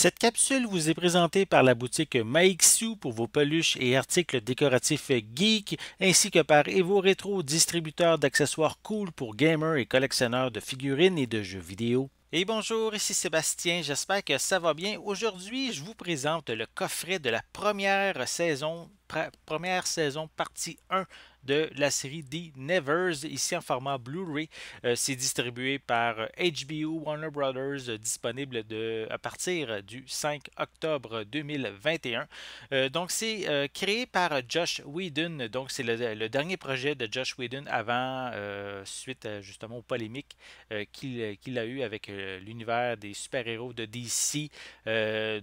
Cette capsule vous est présentée par la boutique Maixu pour vos peluches et articles décoratifs geek, ainsi que par Evo Retro, distributeur d'accessoires cool pour gamers et collectionneurs de figurines et de jeux vidéo. Et bonjour, ici Sébastien, j'espère que ça va bien. Aujourd'hui, je vous présente le coffret de la première saison, première saison partie 1 de la série The Nevers, ici en format Blu-ray. Euh, c'est distribué par HBO euh, Warner Brothers, euh, disponible de, à partir du 5 octobre 2021. donc, c'est créé par Josh Whedon. Donc, c'est le, dernier projet de Josh Whedon avant, suite justement aux polémiques qu'il a eu avec l'univers des super-héros de DC.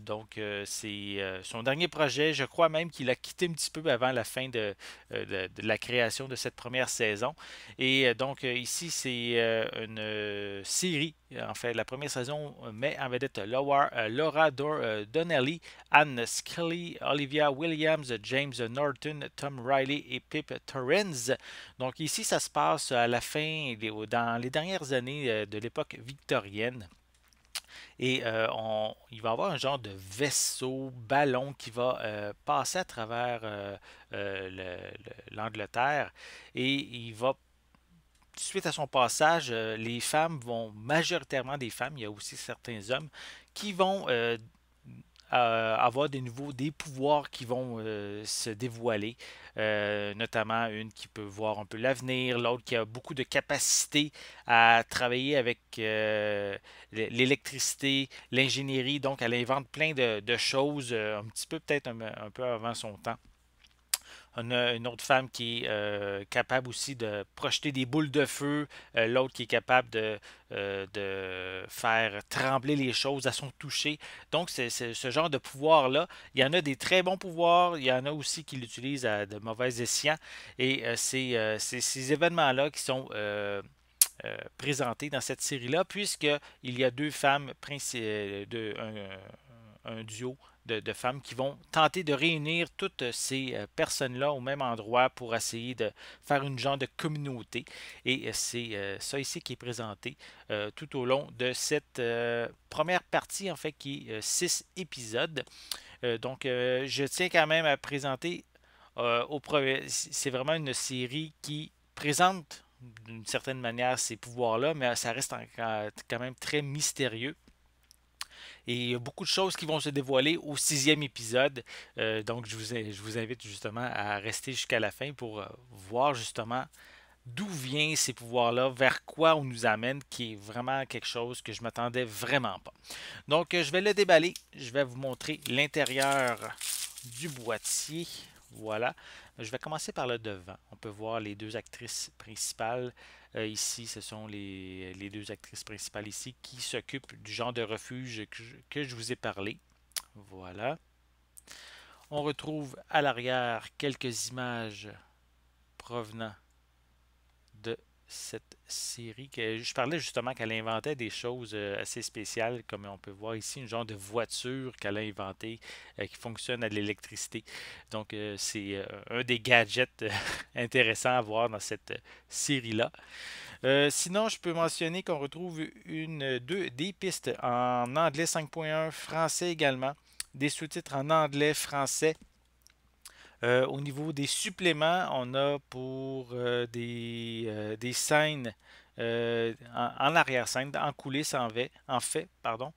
donc, c'est son dernier projet. Je crois même qu'il a quitté un petit peu avant la fin de, de, de création de cette première saison. Et euh, donc euh, ici, c'est euh, une série. En fait, la première saison met en vedette Laura, Donnelly, Anne Scully, Olivia Williams, James Norton, Tom Riley et Pip Torrens. Donc ici, ça se passe à la fin, dans les dernières années de l'époque victorienne. Et euh, il va y avoir un genre de vaisseau, ballon qui va euh, passer à travers euh, l'Angleterre et il va suite à son passage, les femmes vont majoritairement des femmes, il y a aussi certains hommes qui vont euh, avoir des nouveaux des pouvoirs qui vont euh, se dévoiler, euh, notamment une qui peut voir un peu l'avenir, l'autre qui a beaucoup de capacités à travailler avec l'électricité, l'ingénierie, donc elle invente plein de, choses un petit peu peut-être un peu avant son temps. On a une autre femme qui est euh, capable aussi de projeter des boules de feu. Euh, l'autre qui est capable euh, de, faire trembler les choses à son toucher. Donc, ce genre de pouvoir-là. Il y en a des très bons pouvoirs. Il y en a aussi qui l'utilisent à de mauvais escient. Et c'est ces événements-là qui sont... présentés dans cette série-là, puisqu'il y a deux femmes, de, un, un duo de, femmes qui vont tenter de réunir toutes ces euh, personnes-là au même endroit pour essayer de faire une genre de communauté. Et euh, c'est euh, ça ici qui est présenté tout au long de cette première partie, en fait, qui est six épisodes. donc, je tiens quand même à présenter au C'est vraiment une série qui présente d'une certaine manière ces pouvoirs-là, mais ça reste quand même très mystérieux. Et il y a beaucoup de choses qui vont se dévoiler au sixième épisode. Euh, donc, je vous, invite justement à rester jusqu'à la fin pour euh, voir justement d'où viennent ces pouvoirs-là, vers quoi on nous amène, qui est vraiment quelque chose que je ne m'attendais vraiment pas. Donc, euh, je vais le déballer. Je vais vous montrer l'intérieur du boîtier. Voilà. Je vais commencer par le devant. On peut voir les deux actrices principales euh, ici. Ce sont les, deux actrices principales ici qui s'occupent du genre de refuge que je vous ai parlé. Voilà. On retrouve à l'arrière quelques images provenant cette série. Que, je parlais justement qu'elle inventait des choses euh, assez spéciales, comme on peut voir ici, une genre de voiture qu'elle a inventée euh, qui fonctionne à l'électricité. Donc, euh, c'est un des gadgets intéressants à voir dans cette série-là. sinon, je peux mentionner qu'on retrouve une, deux, des pistes en anglais 5.1, français également, des sous-titres en anglais, français, euh, au niveau des suppléments, on a pour euh, des, euh, des, scènes en, arrière-scène, en coulisses, en, fait, pardon.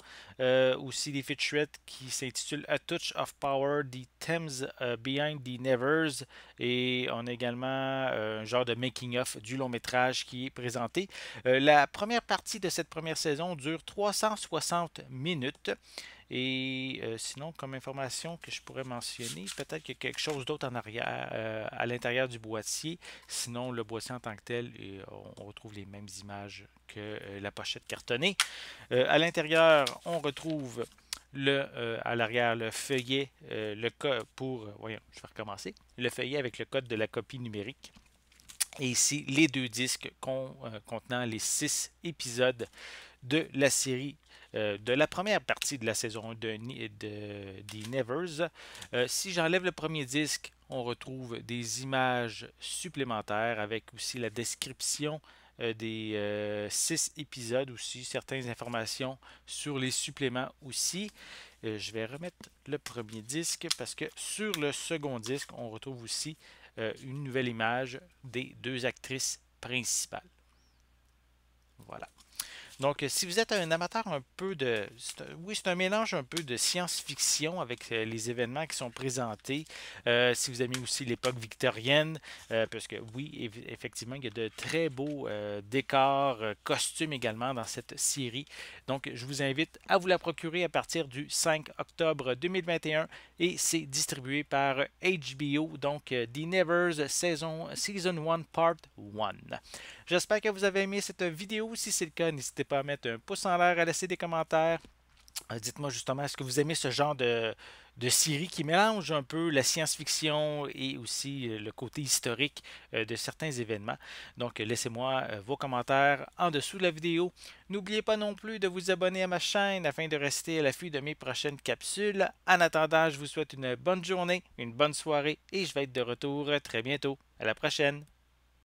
aussi des featurettes qui s'intitulent A Touch of Power, The Thames Behind the Nevers. Et on a également un genre de making-of du long métrage qui est présenté. la première partie de cette première saison dure 360 minutes. Et euh, sinon, comme information que je pourrais mentionner, peut-être qu'il y a quelque chose d'autre en arrière, euh, à l'intérieur du boîtier. Sinon, le boîtier en tant que tel, on retrouve les mêmes images que euh, la pochette cartonnée. à l'intérieur, on retrouve le, à l'arrière le feuillet le pour voyons, je vais recommencer. Le feuillet avec le code de la copie numérique. Et ici, les deux disques contenant les six épisodes de la série euh, de la première partie de la saison 1 de, des Nevers. Euh, si j'enlève le premier disque, on retrouve des images supplémentaires avec aussi la description euh, des six épisodes aussi, certaines informations sur les suppléments aussi. je vais remettre le premier disque parce que sur le second disque, on retrouve aussi une nouvelle image des deux actrices principales. Voilà. Donc, euh, si vous êtes un amateur un peu de... Oui, c'est un mélange un peu de science-fiction avec euh, les événements qui sont présentés. Euh, si vous aimez aussi l'époque victorienne, parce que oui, effectivement, il y a de très beaux décors, costumes également dans cette série. Donc, je vous invite à vous la procurer à partir du 5 octobre 2021 et c'est distribué par HBO, donc The Nevers Season, Season 1 Part 1. J'espère que vous avez aimé cette vidéo. Si c'est le cas, n'hésitez pas pas mettre un pouce en l'air, à laisser des commentaires. Euh, dites-moi justement, est-ce que vous aimez ce genre de, de série qui mélange un peu la science-fiction et aussi euh, le côté historique euh, de certains événements? Donc, laissez-moi vos commentaires en dessous de la vidéo. N'oubliez pas non plus de vous abonner à ma chaîne afin de rester à l'affût de mes prochaines capsules. En attendant, je vous souhaite une bonne journée, une bonne soirée et je vais être de retour très bientôt. À la prochaine!